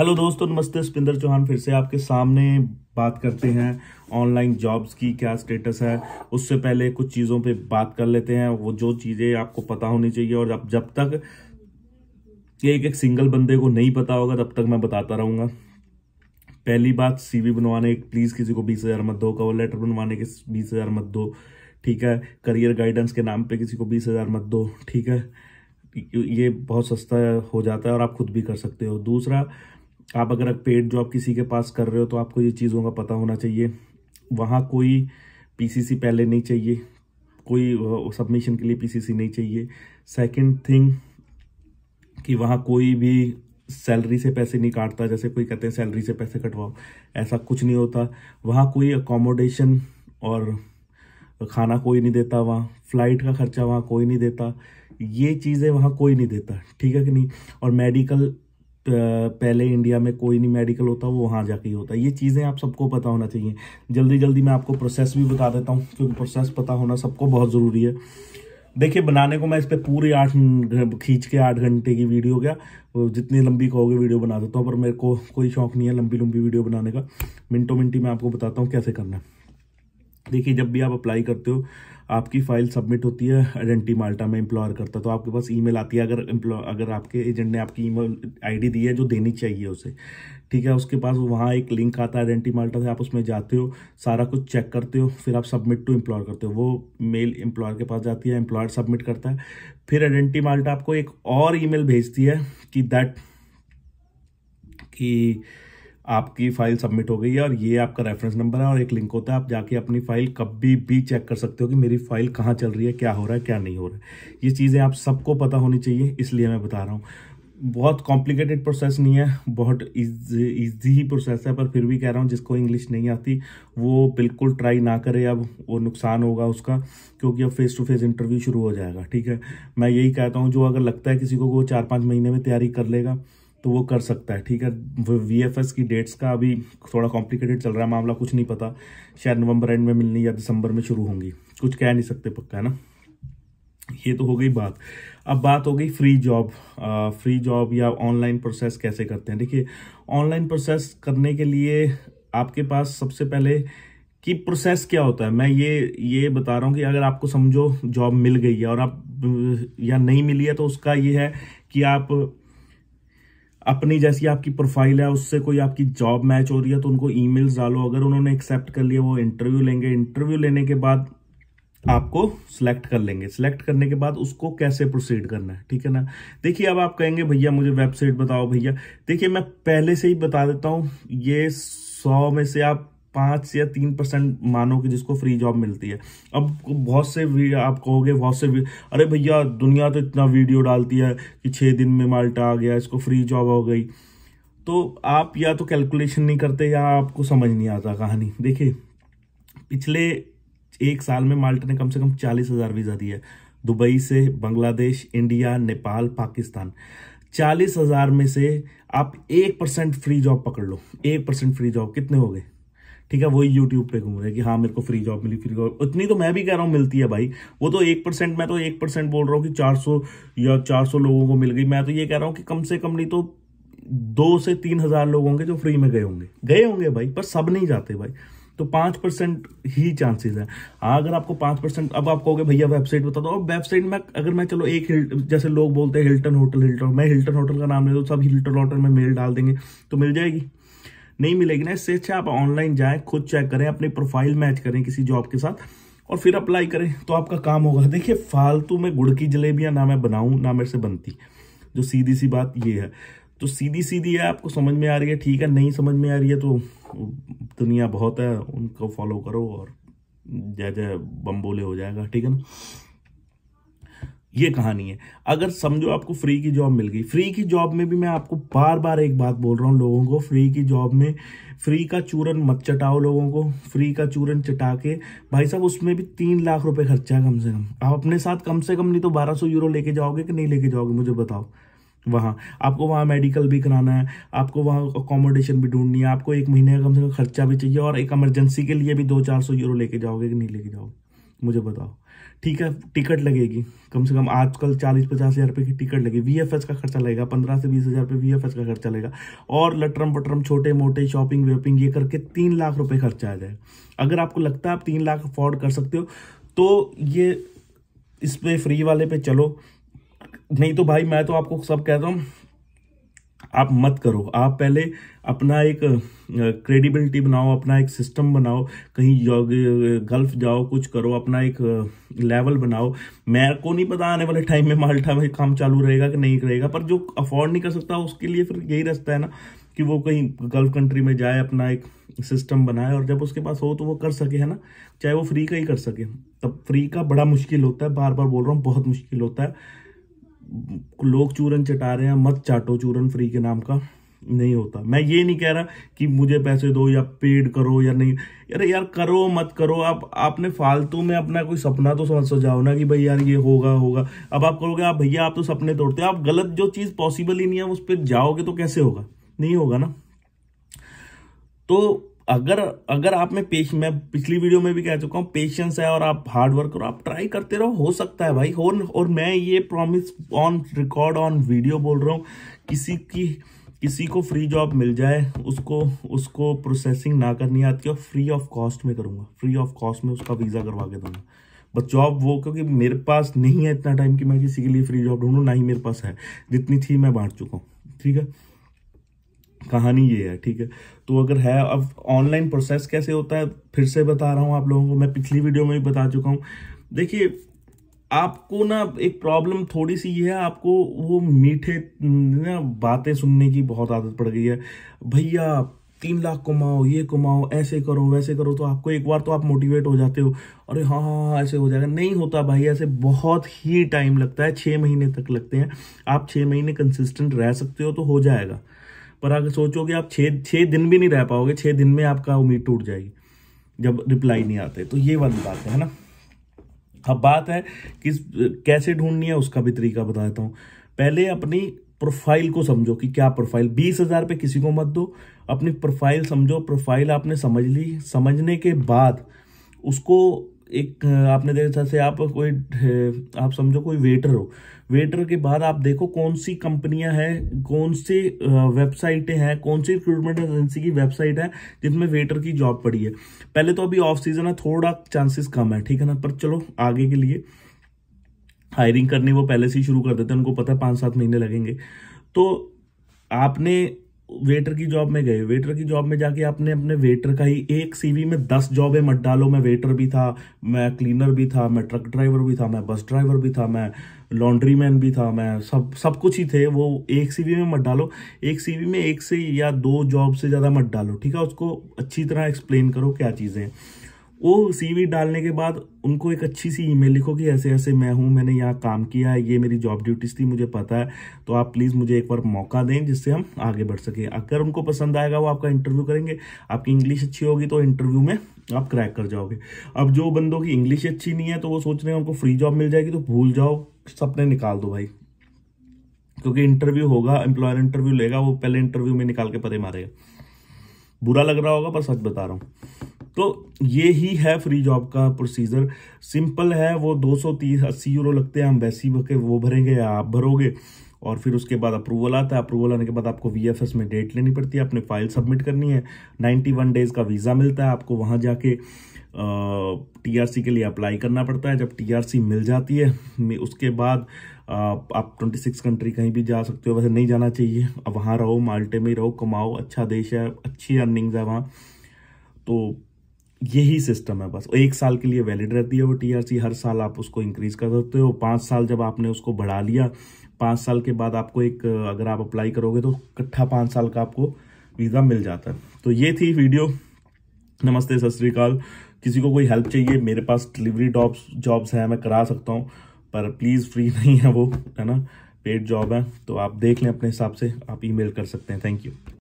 hello दोस्तों नमस्ते सुपिंदर चौहान फिर से आपके सामने बात करते हैं ऑनलाइन जॉब्स की क्या स्टेटस है उससे पहले कुछ चीज़ों पे बात कर लेते हैं वो जो चीज़ें आपको पता होनी चाहिए और अब जब तक एक एक सिंगल बंदे को नहीं पता होगा तब तक मैं बताता रहूँगा पहली बात सीवी बनवाने प्लीज़ किसी को बीस हज़ार मत दो कवर लेटर बनवाने के बीस हज़ार मत दो ठीक है करियर गाइडेंस के नाम पर किसी को बीस हज़ार मत दो ठीक है ये बहुत सस्ता हो जाता है और आप खुद भी कर सकते हो दूसरा आप अगर पेड जॉब किसी के पास कर रहे हो तो आपको ये चीज़ों का पता होना चाहिए वहाँ कोई पीसीसी पहले नहीं चाहिए कोई सबमिशन के लिए पीसीसी नहीं चाहिए सेकंड थिंग कि वहाँ कोई भी सैलरी से पैसे नहीं काटता जैसे कोई कहते हैं सैलरी से पैसे कटवाओ ऐसा कुछ नहीं होता वहाँ कोई अकोमोडेशन और खाना कोई नहीं देता वहाँ फ्लाइट का खर्चा वहाँ कोई नहीं देता ये चीज़ें वहाँ कोई नहीं देता ठीक है कि नहीं और मेडिकल पहले इंडिया में कोई नहीं मेडिकल होता वो वहाँ जाके ही होता है ये चीज़ें आप सबको पता होना चाहिए जल्दी जल्दी मैं आपको प्रोसेस भी बता देता हूँ क्योंकि प्रोसेस पता होना सबको बहुत ज़रूरी है देखिए बनाने को मैं इस पर पूरी आठ खींच के आठ घंटे की वीडियो क्या जितनी लंबी कहोगे वीडियो बना देता हूँ पर मेरे को कोई शौक नहीं है लंबी लंबी वीडियो बनाने का मिनटों मिनटी मैं आपको बताता हूँ कैसे करना है देखिए जब भी आप अप्लाई करते हो आपकी फाइल सबमिट होती है आइडेंटी माल्टा में इम्प्लॉयर करता तो आपके पास ईमेल आती है अगर एम्प्लॉय अगर आपके एजेंट ने आपकी ईमेल आईडी दी है जो देनी चाहिए उसे ठीक है उसके पास वहाँ एक लिंक आता है आइडेंटी माल्टा से आप उसमें जाते हो सारा कुछ चेक करते हो फिर आप सबमिट टू एम्प्लॉयर करते हो वो मेल एम्प्लॉयर के पास जाती है एम्प्लॉयर सबमिट करता है फिर आइडेंटी माल्टा आपको एक और ईमेल भेजती है कि दैट कि आपकी फाइल सबमिट हो गई है और ये आपका रेफरेंस नंबर है और एक लिंक होता है आप जाके अपनी फाइल कभी भी चेक कर सकते हो कि मेरी फाइल कहाँ चल रही है क्या हो रहा है क्या नहीं हो रहा है ये चीज़ें आप सबको पता होनी चाहिए इसलिए मैं बता रहा हूँ बहुत कॉम्प्लिकेटेड प्रोसेस नहीं है बहुत ईजी ही प्रोसेस है पर फिर भी कह रहा हूँ जिसको इंग्लिश नहीं आती वो बिल्कुल ट्राई ना करे अब वो नुकसान होगा उसका क्योंकि अब फेस टू फेस इंटरव्यू शुरू हो जाएगा ठीक है मैं यही कहता हूँ जो अगर लगता है किसी को वो चार पाँच महीने में तैयारी कर लेगा तो वो कर सकता है ठीक है वी एफ एस की डेट्स का अभी थोड़ा कॉम्प्लिकेटेड चल रहा है मामला कुछ नहीं पता शायद नवंबर एंड में मिलनी या दिसंबर में शुरू होंगी कुछ कह नहीं सकते पक्का है ना ये तो हो गई बात अब बात हो गई फ्री जॉब फ्री जॉब या ऑनलाइन प्रोसेस कैसे करते हैं देखिए ऑनलाइन प्रोसेस करने के लिए आपके पास सबसे पहले कि प्रोसेस क्या होता है मैं ये ये बता रहा हूँ कि अगर आपको समझो जॉब मिल गई है और आप या नहीं मिली है तो उसका ये है कि आप अपनी जैसी आपकी प्रोफाइल है उससे कोई आपकी जॉब मैच हो रही है तो उनको ईमेल्स डालो अगर उन्होंने एक्सेप्ट कर लिया वो इंटरव्यू लेंगे इंटरव्यू लेने के बाद आपको सिलेक्ट कर लेंगे सिलेक्ट करने के बाद उसको कैसे प्रोसीड करना है ठीक है ना देखिए अब आप कहेंगे भैया मुझे वेबसाइट बताओ भैया देखिए मैं पहले से ही बता देता हूँ ये सौ में से आप पाँच या तीन परसेंट मानो कि जिसको फ्री जॉब मिलती है अब बहुत से आप कहोगे बहुत से अरे भैया दुनिया तो इतना वीडियो डालती है कि छः दिन में माल्टा आ गया इसको फ्री जॉब हो गई तो आप या तो कैलकुलेशन नहीं करते या आपको समझ नहीं आता कहानी देखिए पिछले एक साल में माल्टा ने कम से कम चालीस हज़ार वीज़ा दिया है दुबई से बांग्लादेश इंडिया नेपाल पाकिस्तान चालीस हज़ार में से आप एक परसेंट फ्री जॉब पकड़ लो एक परसेंट फ्री जॉब कितने हो गए ठीक है वही यूट्यूब पे घूम रहे हैं कि हाँ मेरे को फ्री जॉब मिली फ्री जॉब उतनी तो मैं भी कह रहा हूँ मिलती है भाई वो तो एक परसेंट मैं तो एक परसेंट बोल रहा हूँ कि चार सौ या चार सौ लोगों को मिल गई मैं तो ये कह रहा हूँ कि कम से कम नहीं तो दो से तीन हजार लोग होंगे जो फ्री में गए होंगे गए होंगे भाई पर सब नहीं जाते भाई तो पाँच परसेंट ही चांसेस है हाँ, अगर आपको पाँच परसेंट अब आप कहोगे भैया वेबसाइट बता दो अब वेबसाइट में अगर मैं चलो एक जैसे लोग बोलते हैं हिल्टन होटल हिल्टन मैं हिल्टन होटल का नाम ले दो सब हिल्टन होटल में मेल डाल देंगे तो मिल जाएगी नहीं मिलेगी ना इससे अच्छा आप ऑनलाइन जाएं खुद चेक करें अपनी प्रोफाइल मैच करें किसी जॉब के साथ और फिर अप्लाई करें तो आपका काम होगा देखिए फालतू में गुड़ की जलेबियाँ ना मैं बनाऊँ ना मेरे से बनती जो सीधी सी बात ये है तो सीधी सीधी है आपको समझ में आ रही है ठीक है नहीं समझ में आ रही है तो दुनिया बहुत है उनको फॉलो करो और जय जय बम बोले हो जाएगा ठीक है ना ये कहानी है अगर समझो आपको फ्री की जॉब मिल गई फ्री की जॉब में भी मैं आपको बार बार एक बात बोल रहा हूँ लोगों को फ्री की जॉब में फ्री का चूरन मत चटाओ लोगों को फ्री का चूरन चटा के भाई साहब उसमें भी तीन लाख रुपए खर्चा है कम से कम आप अपने साथ कम से कम नहीं तो बारह सौ यूरो लेके जाओगे कि नहीं लेके जाओगे मुझे बताओ वहाँ आपको वहाँ मेडिकल भी कराना है आपको वहाँ अकोमोडेशन भी ढूंढनी है आपको एक महीने का कम से कम खर्चा भी चाहिए और एक एमरजेंसी के लिए भी दो चार सौ यूरो लेके जाओगे कि नहीं लेके जाओगे मुझे बताओ ठीक है टिकट लगेगी कम से कम आजकल चालीस पचास हज़ार रुपये की टिकट लगेगी वी एफ एस का खर्चा लगेगा पंद्रह से बीस हज़ार रुपये वी एफ एस का खर्चा लगेगा और लटरम पटरम छोटे मोटे शॉपिंग वेपिंग ये करके तीन लाख रुपये खर्चा आ जाएगा अगर आपको लगता है आप तीन लाख अफोर्ड कर सकते हो तो ये इस पर फ्री वाले पे चलो नहीं तो भाई मैं तो आपको सब कहता हूँ आप मत करो आप पहले अपना एक क्रेडिबिलिटी बनाओ अपना एक सिस्टम बनाओ कहीं गल्फ जाओ कुछ करो अपना एक लेवल बनाओ मेरे को नहीं पता आने वाले टाइम में माल्टा में काम चालू रहेगा कि नहीं रहेगा पर जो अफोर्ड नहीं कर सकता उसके लिए फिर यही रास्ता है ना कि वो कहीं गल्फ कंट्री में जाए अपना एक सिस्टम बनाए और जब उसके पास हो तो वो कर सके है ना चाहे वो फ्री का ही कर सके तब फ्री का बड़ा मुश्किल होता है बार बार बोल रहा हूँ बहुत मुश्किल होता है लोग चूरन चटा रहे हैं मत चाटो चूरन फ्री के नाम का नहीं होता मैं ये नहीं कह रहा कि मुझे पैसे दो या पेड करो या नहीं यार यार करो मत करो आप आपने फालतू में अपना कोई सपना तो समझ सजाओ तो ना कि भाई यार ये होगा होगा अब आप करोगे आप भैया आप तो सपने तोड़ते हो आप गलत जो चीज़ पॉसिबल ही नहीं है उस पर जाओगे तो कैसे होगा नहीं होगा ना तो अगर अगर आप में पेश मैं पिछली वीडियो में भी कह चुका हूँ पेशेंस है और आप हार्ड वर्क करो आप ट्राई करते रहो हो सकता है भाई हो और मैं ये promise on record on video बोल रहा हूँ किसी की किसी को फ्री जॉब मिल जाए उसको उसको प्रोसेसिंग ना करनी आती है फ्री ऑफ कॉस्ट में करूँगा फ्री ऑफ कॉस्ट में उसका वीज़ा करवा के दूँगा बट जॉब वो क्योंकि मेरे पास नहीं है इतना टाइम कि मैं किसी के लिए फ्री जॉब ढूंढूँ ना ही मेरे पास है जितनी थी मैं बांट चुका हूँ ठीक है कहानी ये है ठीक है तो अगर है अब ऑनलाइन प्रोसेस कैसे होता है फिर से बता रहा हूँ आप लोगों को मैं पिछली वीडियो में भी बता चुका हूँ देखिए आपको ना एक प्रॉब्लम थोड़ी सी ये है आपको वो मीठे ना बातें सुनने की बहुत आदत पड़ गई है भैया तीन लाख कमाओ ये कमाओ ऐसे करो वैसे करो तो आपको एक बार तो आप मोटिवेट हो जाते हो अरे हाँ हाँ हाँ ऐसे हो जाएगा नहीं होता भाई ऐसे बहुत ही टाइम लगता है छः महीने तक लगते हैं आप छः महीने कंसिस्टेंट रह सकते हो तो हो जाएगा पर अगर सोचोगे आप छः छः दिन भी नहीं रह पाओगे छः दिन में आपका उम्मीद टूट जाएगी जब रिप्लाई नहीं आते तो ये वाली बात है ना अब बात है कि कैसे ढूंढनी है उसका भी तरीका बताता हूँ पहले अपनी प्रोफाइल को समझो कि क्या प्रोफाइल बीस हज़ार पे किसी को मत दो अपनी प्रोफाइल समझो प्रोफाइल आपने समझ ली समझने के बाद उसको एक आपने देखा जैसे आप कोई आप समझो कोई वेटर हो वेटर के बाद आप देखो कौन सी कंपनियां हैं कौन सी वेबसाइटें हैं कौन सी रिक्रूटमेंट एजेंसी की वेबसाइट है जिसमें वेटर की जॉब पड़ी है पहले तो अभी ऑफ सीजन है थोड़ा चांसेस कम है ठीक है ना पर चलो आगे के लिए हायरिंग करनी वो पहले से ही शुरू कर देते हैं उनको पता है पाँच सात महीने लगेंगे तो आपने वेटर की जॉब में गए वेटर की जॉब में जाके आपने अपने वेटर का ही एक सीवी में दस जॉबें मत डालो मैं वेटर भी था मैं क्लीनर भी था मैं ट्रक ड्राइवर भी था मैं बस ड्राइवर भी था मैं लॉन्ड्री मैन भी था मैं सब सब कुछ ही थे वो एक सीवी में मत डालो एक सीवी में एक से या दो जॉब से ज़्यादा मत डालो ठीक है उसको अच्छी तरह एक्सप्लेन करो क्या चीज़ें वो सीवी डालने के बाद उनको एक अच्छी सी ईमेल लिखो कि ऐसे ऐसे मैं हूँ मैंने यहाँ काम किया है ये मेरी जॉब ड्यूटीज़ थी मुझे पता है तो आप प्लीज़ मुझे एक बार मौका दें जिससे हम आगे बढ़ सकें अगर उनको पसंद आएगा वो आपका इंटरव्यू करेंगे आपकी इंग्लिश अच्छी होगी तो इंटरव्यू में आप क्रैक कर जाओगे अब जो बंदों की इंग्लिश अच्छी नहीं है तो वो सोच रहे हैं उनको फ्री जॉब मिल जाएगी तो भूल जाओ सपने निकाल दो भाई क्योंकि इंटरव्यू होगा एम्प्लॉयर इंटरव्यू लेगा वो पहले इंटरव्यू में निकाल के पते मारेगा बुरा लग रहा होगा पर सच बता रहा हूँ तो ये ही है फ्री जॉब का प्रोसीजर सिंपल है वो दो सौ तीस अस्सी यूरो लगते हैं हम वैसे के वो भरेंगे या आप भरोगे और फिर उसके बाद अप्रूवल आता है अप्रूवल आने के बाद आपको वी में डेट लेनी पड़ती है अपने फाइल सबमिट करनी है 91 डेज़ का वीज़ा मिलता है आपको वहाँ जाके टीआरसी के लिए अप्लाई करना पड़ता है जब टीआरसी मिल जाती है उसके बाद आप आप 26 कंट्री कहीं भी जा सकते हो वैसे नहीं जाना चाहिए अब वहाँ रहो माल्टे में रहो कमाओ अच्छा देश है अच्छी अर्निंग्स है वहाँ तो यही सिस्टम है बस एक साल के लिए वैलिड रहती है वो टीआरसी हर साल आप उसको इंक्रीज कर सकते हो पाँच साल जब आपने उसको बढ़ा लिया पाँच साल के बाद आपको एक अगर आप अप्लाई करोगे तो इकट्ठा पाँच साल का आपको वीज़ा मिल जाता है तो ये थी वीडियो नमस्ते सत श्रीकाल किसी को कोई हेल्प चाहिए मेरे पास डिलीवरी डॉब्स जॉब्स हैं मैं करा सकता हूँ पर प्लीज़ फ्री नहीं है वो है ना पेड जॉब है तो आप देख लें अपने हिसाब से आप ईमेल कर सकते हैं थैंक यू